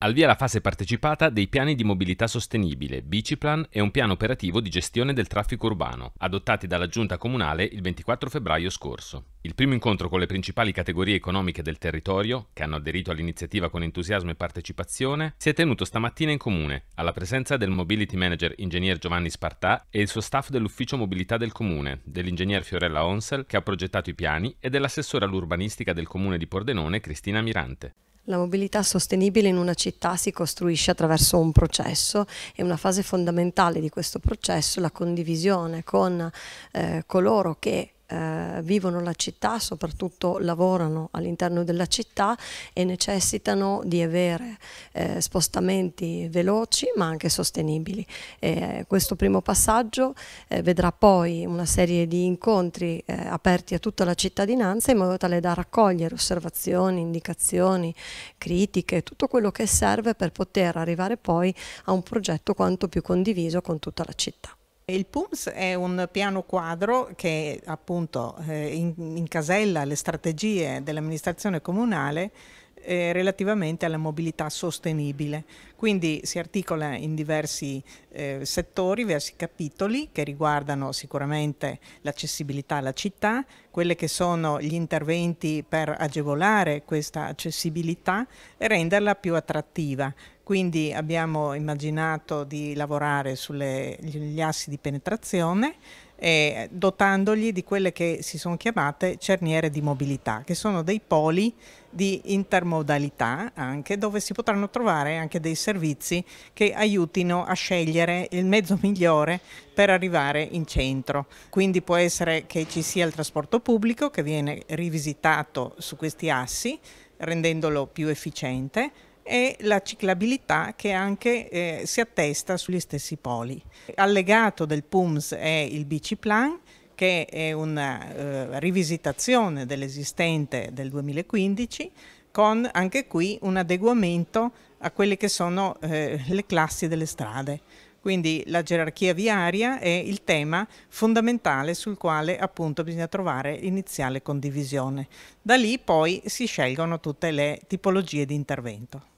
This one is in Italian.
Al via la fase partecipata dei piani di mobilità sostenibile, Biciplan e un piano operativo di gestione del traffico urbano, adottati dalla Giunta Comunale il 24 febbraio scorso. Il primo incontro con le principali categorie economiche del territorio, che hanno aderito all'iniziativa con entusiasmo e partecipazione, si è tenuto stamattina in comune, alla presenza del Mobility Manager Ingegner Giovanni Spartà e il suo staff dell'Ufficio Mobilità del Comune, dell'ingegner Fiorella Onsel, che ha progettato i piani, e dell'Assessore all'urbanistica del Comune di Pordenone, Cristina Mirante. La mobilità sostenibile in una città si costruisce attraverso un processo e una fase fondamentale di questo processo è la condivisione con eh, coloro che eh, vivono la città, soprattutto lavorano all'interno della città e necessitano di avere eh, spostamenti veloci ma anche sostenibili. E eh, questo primo passaggio eh, vedrà poi una serie di incontri eh, aperti a tutta la cittadinanza in modo tale da raccogliere osservazioni, indicazioni, critiche, tutto quello che serve per poter arrivare poi a un progetto quanto più condiviso con tutta la città. Il PUMS è un piano quadro che appunto eh, incasella le strategie dell'amministrazione comunale eh, relativamente alla mobilità sostenibile. Quindi si articola in diversi eh, settori, diversi capitoli che riguardano sicuramente l'accessibilità alla città, quelli che sono gli interventi per agevolare questa accessibilità e renderla più attrattiva. Quindi abbiamo immaginato di lavorare sugli assi di penetrazione eh, dotandogli di quelle che si sono chiamate cerniere di mobilità, che sono dei poli di intermodalità anche, dove si potranno trovare anche dei servizi che aiutino a scegliere il mezzo migliore per arrivare in centro. Quindi può essere che ci sia il trasporto pubblico che viene rivisitato su questi assi rendendolo più efficiente, e la ciclabilità che anche eh, si attesta sugli stessi poli. Allegato del PUMS è il BC Plan che è una eh, rivisitazione dell'esistente del 2015 con anche qui un adeguamento a quelle che sono eh, le classi delle strade. Quindi la gerarchia viaria è il tema fondamentale sul quale appunto bisogna trovare l'iniziale condivisione. Da lì poi si scelgono tutte le tipologie di intervento.